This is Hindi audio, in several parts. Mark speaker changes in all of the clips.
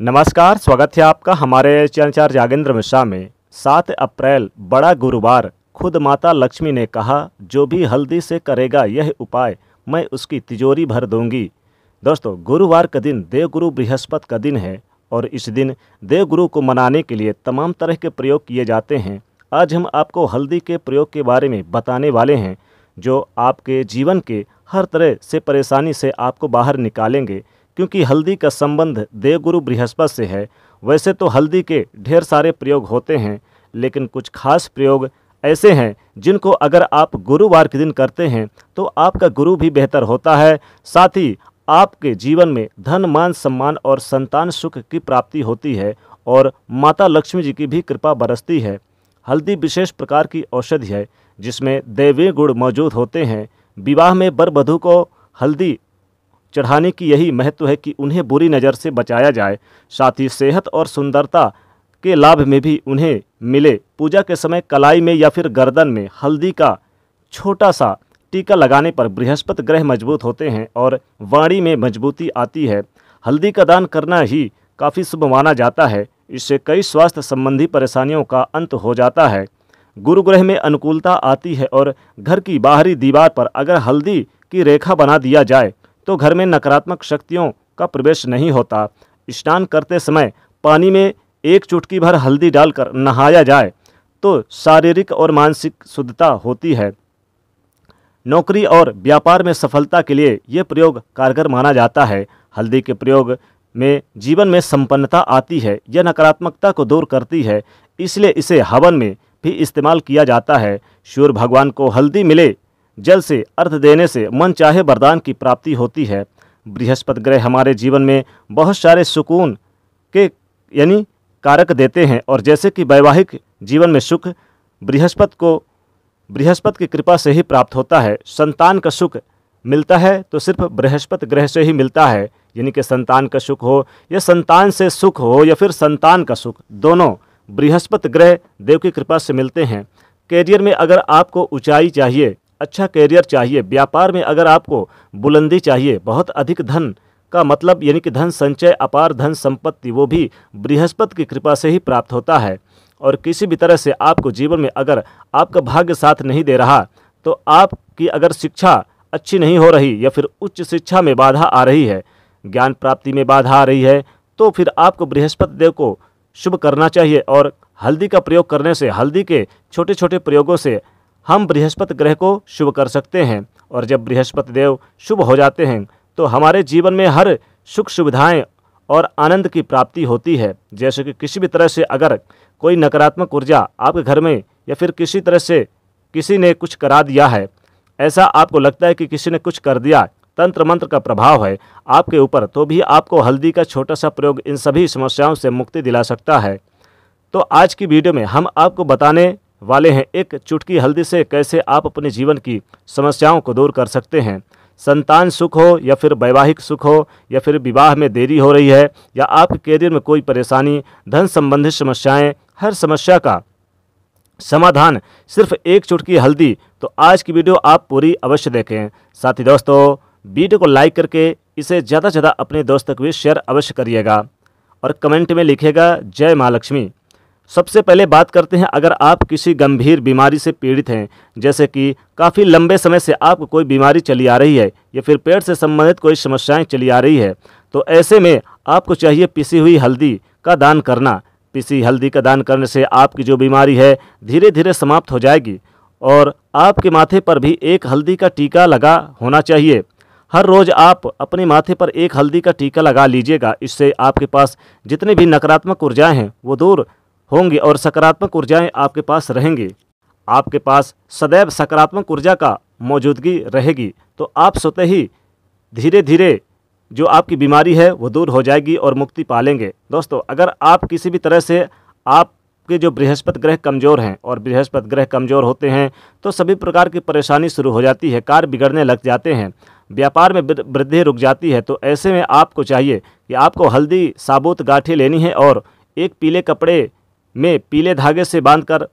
Speaker 1: नमस्कार स्वागत है आपका हमारे चैनचार जागेंद्र मिश्रा में सात अप्रैल बड़ा गुरुवार खुद माता लक्ष्मी ने कहा जो भी हल्दी से करेगा यह उपाय मैं उसकी तिजोरी भर दूंगी दोस्तों गुरुवार का दिन देवगुरु बृहस्पति का दिन है और इस दिन देवगुरु को मनाने के लिए तमाम तरह के प्रयोग किए जाते हैं आज हम आपको हल्दी के प्रयोग के बारे में बताने वाले हैं जो आपके जीवन के हर तरह से परेशानी से आपको बाहर निकालेंगे क्योंकि हल्दी का संबंध देवगुरु बृहस्पति से है वैसे तो हल्दी के ढेर सारे प्रयोग होते हैं लेकिन कुछ खास प्रयोग ऐसे हैं जिनको अगर आप गुरुवार के दिन करते हैं तो आपका गुरु भी बेहतर होता है साथ ही आपके जीवन में धन मान सम्मान और संतान सुख की प्राप्ति होती है और माता लक्ष्मी जी की भी कृपा बरसती है हल्दी विशेष प्रकार की औषधि है जिसमें देवी गुण मौजूद होते हैं विवाह में बर को हल्दी चढ़ाने की यही महत्व है कि उन्हें बुरी नज़र से बचाया जाए साथ ही सेहत और सुंदरता के लाभ में भी उन्हें मिले पूजा के समय कलाई में या फिर गर्दन में हल्दी का छोटा सा टीका लगाने पर बृहस्पति ग्रह मजबूत होते हैं और वाणी में मजबूती आती है हल्दी का दान करना ही काफ़ी शुभ माना जाता है इससे कई स्वास्थ्य संबंधी परेशानियों का अंत हो जाता है गुरु ग्रह में अनुकूलता आती है और घर की बाहरी दीवार पर अगर हल्दी की रेखा बना दिया जाए तो घर में नकारात्मक शक्तियों का प्रवेश नहीं होता स्नान करते समय पानी में एक चुटकी भर हल्दी डालकर नहाया जाए तो शारीरिक और मानसिक शुद्धता होती है नौकरी और व्यापार में सफलता के लिए यह प्रयोग कारगर माना जाता है हल्दी के प्रयोग में जीवन में संपन्नता आती है यह नकारात्मकता को दूर करती है इसलिए इसे हवन में भी इस्तेमाल किया जाता है सूर्य भगवान को हल्दी मिले जल से अर्थ देने से मन चाहे वरदान की प्राप्ति होती है बृहस्पति ग्रह हमारे जीवन में बहुत सारे सुकून के यानी कारक देते हैं और जैसे कि वैवाहिक जीवन में सुख बृहस्पति को बृहस्पति की कृपा से ही प्राप्त होता है संतान का सुख मिलता है तो सिर्फ बृहस्पति ग्रह से ही मिलता है यानी कि संतान का सुख हो या संतान से सुख हो या फिर संतान का सुख दोनों बृहस्पति ग्रह देव की कृपा से मिलते हैं कैरियर में अगर आपको ऊंचाई चाहिए अच्छा कैरियर चाहिए व्यापार में अगर आपको बुलंदी चाहिए बहुत अधिक धन का मतलब यानी कि धन संचय अपार धन संपत्ति वो भी बृहस्पति की कृपा से ही प्राप्त होता है और किसी भी तरह से आपको जीवन में अगर आपका भाग्य साथ नहीं दे रहा तो आपकी अगर शिक्षा अच्छी नहीं हो रही या फिर उच्च शिक्षा में बाधा आ रही है ज्ञान प्राप्ति में बाधा आ रही है तो फिर आपको बृहस्पति देव को शुभ करना चाहिए और हल्दी का प्रयोग करने से हल्दी के छोटे छोटे प्रयोगों से हम बृहस्पति ग्रह को शुभ कर सकते हैं और जब बृहस्पति देव शुभ हो जाते हैं तो हमारे जीवन में हर सुख सुविधाएं और आनंद की प्राप्ति होती है जैसे कि किसी भी तरह से अगर कोई नकारात्मक ऊर्जा आपके घर में या फिर किसी तरह से किसी ने कुछ करा दिया है ऐसा आपको लगता है कि किसी ने कुछ कर दिया तंत्र मंत्र का प्रभाव है आपके ऊपर तो भी आपको हल्दी का छोटा सा प्रयोग इन सभी समस्याओं से मुक्ति दिला सकता है तो आज की वीडियो में हम आपको बताने वाले हैं एक चुटकी हल्दी से कैसे आप अपने जीवन की समस्याओं को दूर कर सकते हैं संतान सुख हो या फिर वैवाहिक सुख हो या फिर विवाह में देरी हो रही है या आपके करियर में कोई परेशानी धन संबंधित समस्याएं हर समस्या का समाधान सिर्फ एक चुटकी हल्दी तो आज की वीडियो आप पूरी अवश्य देखें साथ ही दोस्तों वीडियो को लाइक करके इसे ज़्यादा से ज़्यादा अपने दोस्त को भी शेयर अवश्य करिएगा और कमेंट में लिखेगा जय माँ लक्ष्मी सबसे पहले बात करते हैं अगर आप किसी गंभीर बीमारी से पीड़ित हैं जैसे कि काफ़ी लंबे समय से आपको कोई बीमारी चली आ रही है या फिर पेट से संबंधित कोई समस्याएं चली आ रही है तो ऐसे में आपको चाहिए पिसी हुई हल्दी का दान करना पिसी हल्दी का दान करने से आपकी जो बीमारी है धीरे धीरे समाप्त हो जाएगी और आपके माथे पर भी एक हल्दी का टीका लगा होना चाहिए हर रोज़ आप अपने माथे पर एक हल्दी का टीका लगा लीजिएगा इससे आपके पास जितने भी नकारात्मक ऊर्जाएं हैं वो दूर होंगी और सकारात्मक ऊर्जाएं आपके पास रहेंगी आपके पास सदैव सकारात्मक ऊर्जा का मौजूदगी रहेगी तो आप सोते ही धीरे धीरे जो आपकी बीमारी है वो दूर हो जाएगी और मुक्ति पालेंगे दोस्तों अगर आप किसी भी तरह से आपके जो बृहस्पति ग्रह कमज़ोर हैं और बृहस्पति ग्रह कमज़ोर होते हैं तो सभी प्रकार की परेशानी शुरू हो जाती है कार्य बिगड़ने लग जाते हैं व्यापार में वृद्धि रुक जाती है तो ऐसे में आपको चाहिए कि आपको हल्दी साबुत गाठी लेनी है और एक पीले कपड़े में पीले धागे से बांधकर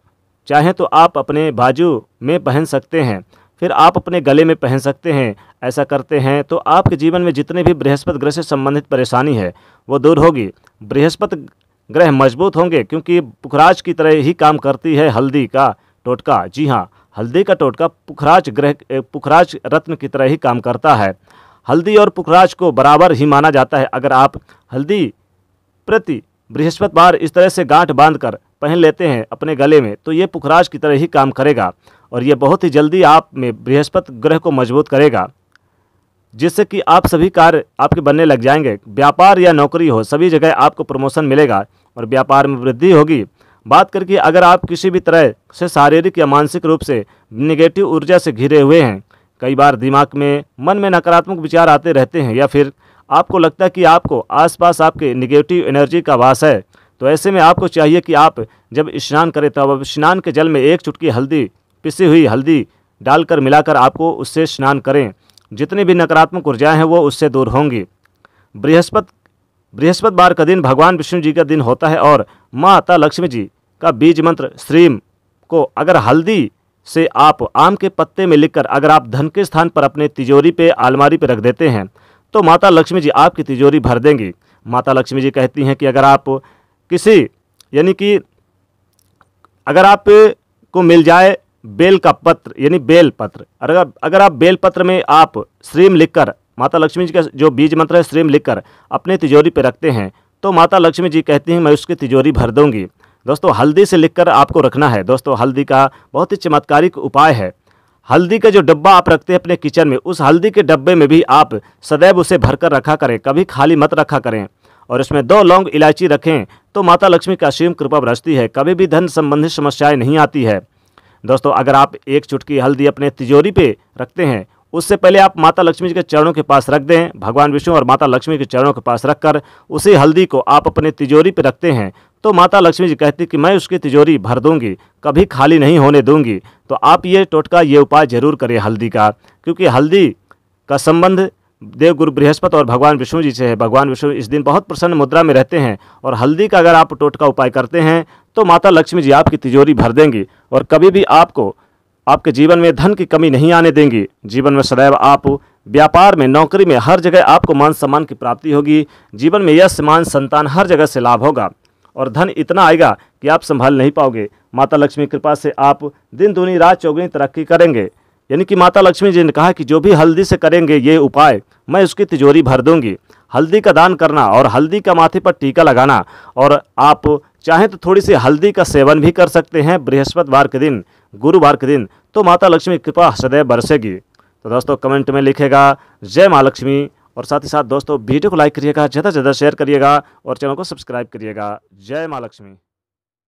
Speaker 1: चाहें तो आप अपने बाजू में पहन सकते हैं फिर आप अपने गले में पहन सकते हैं ऐसा करते हैं तो आपके जीवन में जितने भी बृहस्पति ग्रह से संबंधित परेशानी है वो दूर होगी बृहस्पति ग्रह मजबूत होंगे क्योंकि पुखराज की तरह ही काम करती है हल्दी का टोटका जी हाँ हल्दी का टोटका पुखराज ग्रह पुखराज रत्न की तरह ही काम करता है हल्दी और पुखराज को बराबर ही माना जाता है अगर आप हल्दी प्रति बार इस तरह से गांठ बांधकर पहन लेते हैं अपने गले में तो ये पुखराज की तरह ही काम करेगा और ये बहुत ही जल्दी आप में बृहस्पति ग्रह को मजबूत करेगा जिससे कि आप सभी कार्य आपके बनने लग जाएंगे व्यापार या नौकरी हो सभी जगह आपको प्रमोशन मिलेगा और व्यापार में वृद्धि होगी बात करके अगर आप किसी भी तरह से शारीरिक या मानसिक रूप से निगेटिव ऊर्जा से घिरे हुए हैं कई बार दिमाग में मन में नकारात्मक विचार आते रहते हैं या फिर आपको लगता है कि आपको आसपास आपके निगेटिव एनर्जी का वास है तो ऐसे में आपको चाहिए कि आप जब स्नान करें तब स्नान के जल में एक चुटकी हल्दी पिसी हुई हल्दी डालकर मिलाकर आपको उससे स्नान करें जितनी भी नकारात्मक ऊर्जाएं हैं वो उससे दूर होंगी बृहस्पत बृहस्पतिवार का दिन भगवान विष्णु जी का दिन होता है और माता लक्ष्मी जी का बीज मंत्र श्रीम को अगर हल्दी से आप आम के पत्ते में लिखकर अगर आप धन के स्थान पर अपने तिजोरी पे आलमारी पे रख देते हैं तो माता लक्ष्मी जी आपकी तिजोरी भर देंगी माता लक्ष्मी जी कहती हैं कि अगर आप किसी यानी कि अगर आप को मिल जाए बेल का पत्र यानी बेल पत्र अगर अगर आप बेल पत्र में आप श्रीम लिखकर माता लक्ष्मी जी का जो बीज मंत्र है श्रीम लिखकर अपने तिजोरी पर रखते हैं तो माता लक्ष्मी जी कहती हैं मैं उसकी तिजोरी भर दूंगी दोस्तों हल्दी से लिखकर आपको रखना है दोस्तों हल्दी का बहुत ही चमत्कारिक उपाय है हल्दी का जो डब्बा आप रखते हैं अपने किचन में उस हल्दी के डब्बे में भी आप सदैव उसे भरकर रखा करें कभी खाली मत रखा करें और इसमें दो लौंग इलायची रखें तो माता लक्ष्मी का असीम कृपा बरसती है कभी भी धन संबंधित समस्याएं नहीं आती है दोस्तों अगर आप एक चुटकी हल्दी अपने तिजोरी पे रखते हैं उससे पहले आप माता लक्ष्मी जी के चरणों के पास रख दें भगवान विष्णु और माता लक्ष्मी के चरणों के पास रखकर उसी हल्दी को आप अपने तिजोरी पर रखते हैं तो माता लक्ष्मी जी कहती कि मैं उसकी तिजोरी भर दूंगी कभी खाली नहीं होने दूंगी तो आप ये टोटका ये उपाय जरूर करें हल्दी का क्योंकि हल्दी का संबंध देव गुरु बृहस्पति और भगवान विष्णु जी से है भगवान विष्णु इस दिन बहुत प्रसन्न मुद्रा में रहते हैं और हल्दी का अगर आप टोटका उपाय करते हैं तो माता लक्ष्मी जी आपकी तिजोरी भर देंगी और कभी भी आपको आपके जीवन में धन की कमी नहीं आने देंगी जीवन में सदैव आप व्यापार में नौकरी में हर जगह आपको मान सम्मान की प्राप्ति होगी जीवन में यश मान संतान हर जगह से लाभ होगा और धन इतना आएगा कि आप संभाल नहीं पाओगे माता लक्ष्मी कृपा से आप दिन दुनी रात चौगुनी तरक्की करेंगे यानी कि माता लक्ष्मी जी ने कहा कि जो भी हल्दी से करेंगे ये उपाय मैं उसकी तिजोरी भर दूंगी हल्दी का दान करना और हल्दी का माथे पर टीका लगाना और आप चाहें तो थोड़ी सी हल्दी का सेवन भी कर सकते हैं बृहस्पतिवार के दिन गुरुवार के दिन तो माता लक्ष्मी कृपा सदैव बरसेगी तो दोस्तों कमेंट में लिखेगा जय माँ लक्ष्मी और साथ ही साथ दोस्तों वीडियो को लाइक करिएगा ज़्यादा से ज़्यादा शेयर करिएगा और चैनल को सब्सक्राइब करिएगा जय माँ लक्ष्मी